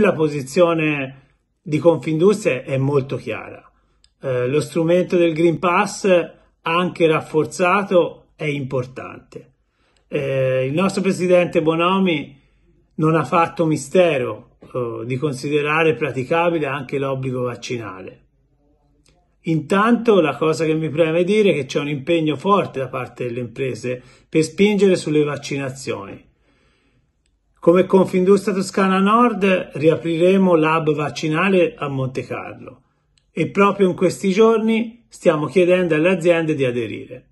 La posizione di Confindustria è molto chiara. Eh, lo strumento del Green Pass, anche rafforzato, è importante. Eh, il nostro presidente Bonomi non ha fatto mistero eh, di considerare praticabile anche l'obbligo vaccinale. Intanto la cosa che mi preme dire è che c'è un impegno forte da parte delle imprese per spingere sulle vaccinazioni. Come Confindustria Toscana Nord riapriremo l'hub vaccinale a Monte Carlo e proprio in questi giorni stiamo chiedendo alle aziende di aderire.